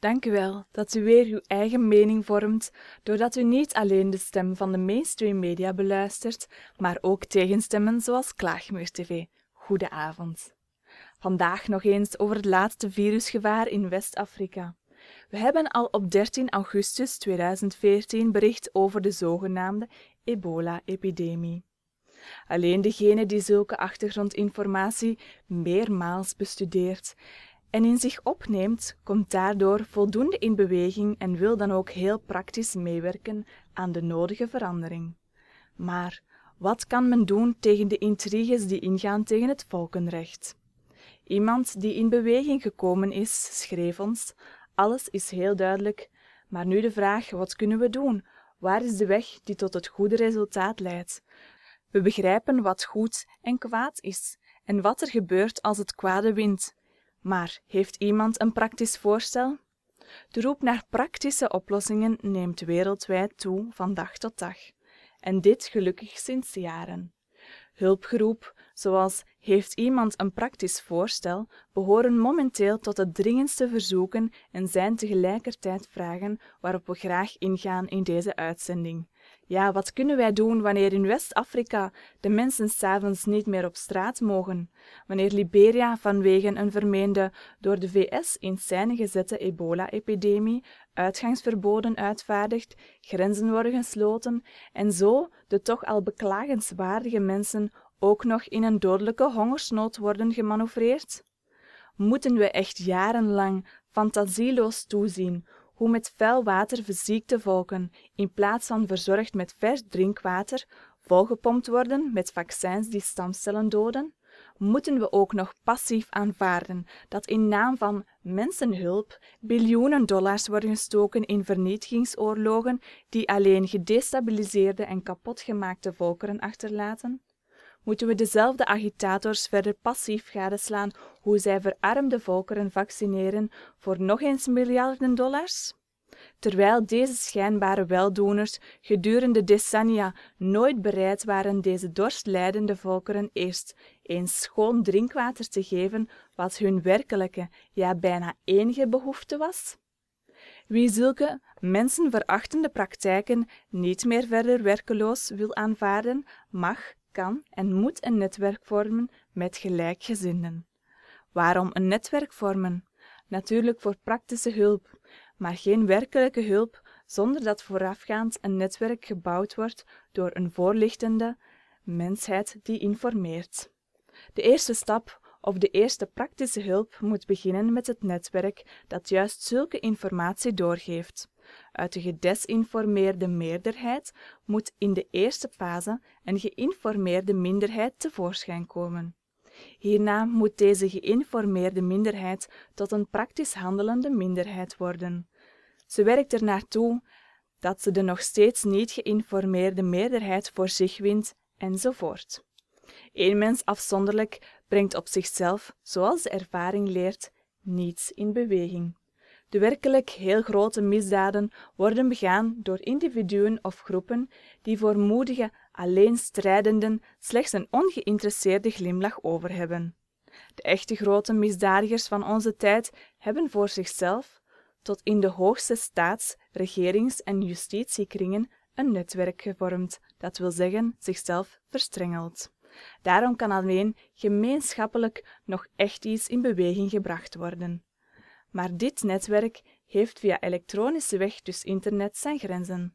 Dank u wel dat u weer uw eigen mening vormt, doordat u niet alleen de stem van de mainstream media beluistert, maar ook tegenstemmen zoals Klaagmuur TV. Goedenavond. Vandaag nog eens over het laatste virusgevaar in West-Afrika. We hebben al op 13 augustus 2014 bericht over de zogenaamde ebola-epidemie. Alleen degene die zulke achtergrondinformatie meermaals bestudeert en in zich opneemt, komt daardoor voldoende in beweging en wil dan ook heel praktisch meewerken aan de nodige verandering. Maar wat kan men doen tegen de intriges die ingaan tegen het volkenrecht? Iemand die in beweging gekomen is, schreef ons: Alles is heel duidelijk, maar nu de vraag: wat kunnen we doen? Waar is de weg die tot het goede resultaat leidt? We begrijpen wat goed en kwaad is en wat er gebeurt als het kwade wint maar heeft iemand een praktisch voorstel de roep naar praktische oplossingen neemt wereldwijd toe van dag tot dag en dit gelukkig sinds jaren hulpgeroepen zoals heeft iemand een praktisch voorstel behoren momenteel tot de dringendste verzoeken en zijn tegelijkertijd vragen waarop we graag ingaan in deze uitzending ja, wat kunnen wij doen wanneer in West-Afrika de mensen s avonds niet meer op straat mogen? Wanneer Liberia vanwege een vermeende door de VS in scène gezette ebola-epidemie uitgangsverboden uitvaardigt, grenzen worden gesloten en zo de toch al beklagenswaardige mensen ook nog in een dodelijke hongersnood worden gemanoeuvreerd? Moeten we echt jarenlang fantasieloos toezien hoe met vuil water verziekte volken in plaats van verzorgd met vers drinkwater volgepompt worden met vaccins die stamcellen doden moeten we ook nog passief aanvaarden dat in naam van mensenhulp biljoenen dollars worden gestoken in vernietigingsoorlogen die alleen gedestabiliseerde en kapotgemaakte volkeren achterlaten moeten we dezelfde agitators verder passief gadeslaan hoe zij verarmde volkeren vaccineren voor nog eens miljarden dollars? Terwijl deze schijnbare weldoeners gedurende decennia nooit bereid waren deze dorstlijdende volkeren eerst eens schoon drinkwater te geven wat hun werkelijke, ja bijna enige behoefte was? Wie zulke mensenverachtende praktijken niet meer verder werkeloos wil aanvaarden, mag, kan en moet een netwerk vormen met gelijkgezinden. Waarom een netwerk vormen? Natuurlijk voor praktische hulp, maar geen werkelijke hulp zonder dat voorafgaand een netwerk gebouwd wordt door een voorlichtende mensheid die informeert. De eerste stap of de eerste praktische hulp moet beginnen met het netwerk dat juist zulke informatie doorgeeft uit de gedesinformeerde meerderheid moet in de eerste fase een geïnformeerde minderheid tevoorschijn komen. Hierna moet deze geïnformeerde minderheid tot een praktisch handelende minderheid worden. Ze werkt ernaartoe dat ze de nog steeds niet geïnformeerde meerderheid voor zich wint, enzovoort. Eén mens afzonderlijk brengt op zichzelf, zoals de ervaring leert, niets in beweging de werkelijk heel grote misdaden worden begaan door individuen of groepen die voor moedige alleen strijdenden slechts een ongeïnteresseerde glimlach over hebben. de echte grote misdadigers van onze tijd hebben voor zichzelf tot in de hoogste staats regerings en justitiekringen een netwerk gevormd dat wil zeggen zichzelf verstrengeld daarom kan alleen gemeenschappelijk nog echt iets in beweging gebracht worden maar dit netwerk heeft via elektronische weg dus internet zijn grenzen.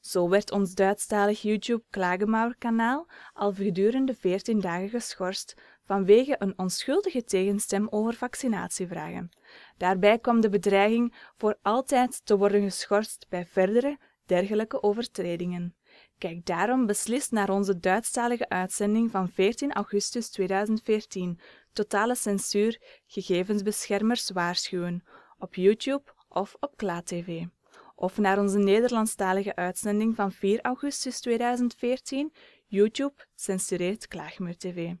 Zo werd ons Duitsstalig youtube Klagemauer-kanaal al gedurende 14 dagen geschorst vanwege een onschuldige tegenstem over vaccinatievragen. Daarbij kwam de bedreiging voor altijd te worden geschorst bij verdere dergelijke overtredingen. Kijk daarom beslist naar onze Duitsstalige uitzending van 14 augustus 2014, totale censuur, gegevensbeschermers waarschuwen, op YouTube of op KlaaTV. Of naar onze Nederlandstalige uitzending van 4 augustus 2014, YouTube censureert Klaagmuur TV.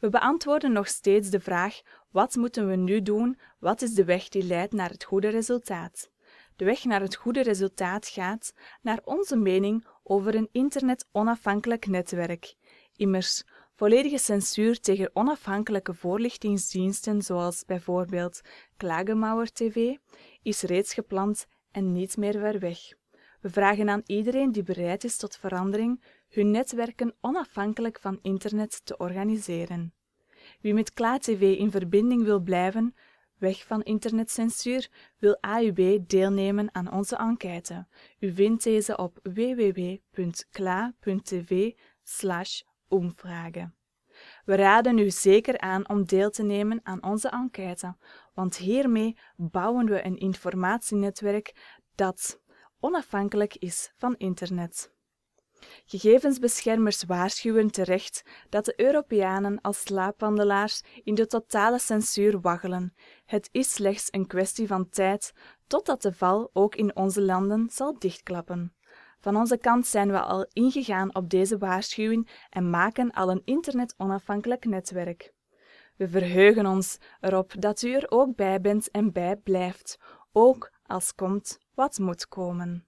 We beantwoorden nog steeds de vraag: wat moeten we nu doen? Wat is de weg die leidt naar het goede resultaat? De weg naar het goede resultaat gaat, naar onze mening, over een internet-onafhankelijk netwerk. Immers, Volledige censuur tegen onafhankelijke voorlichtingsdiensten zoals bijvoorbeeld Klagemauer TV is reeds gepland en niet meer ver weg. We vragen aan iedereen die bereid is tot verandering hun netwerken onafhankelijk van internet te organiseren. Wie met Kla TV in verbinding wil blijven, weg van internetcensuur, wil AUB deelnemen aan onze enquête. U vindt deze op www.kla.tv omvragen. We raden u zeker aan om deel te nemen aan onze enquête, want hiermee bouwen we een informatienetwerk dat onafhankelijk is van internet. Gegevensbeschermers waarschuwen terecht dat de Europeanen als slaapwandelaars in de totale censuur waggelen. Het is slechts een kwestie van tijd totdat de val ook in onze landen zal dichtklappen. Van onze kant zijn we al ingegaan op deze waarschuwing en maken al een internetonafhankelijk netwerk. We verheugen ons erop dat u er ook bij bent en bij blijft, ook als komt wat moet komen.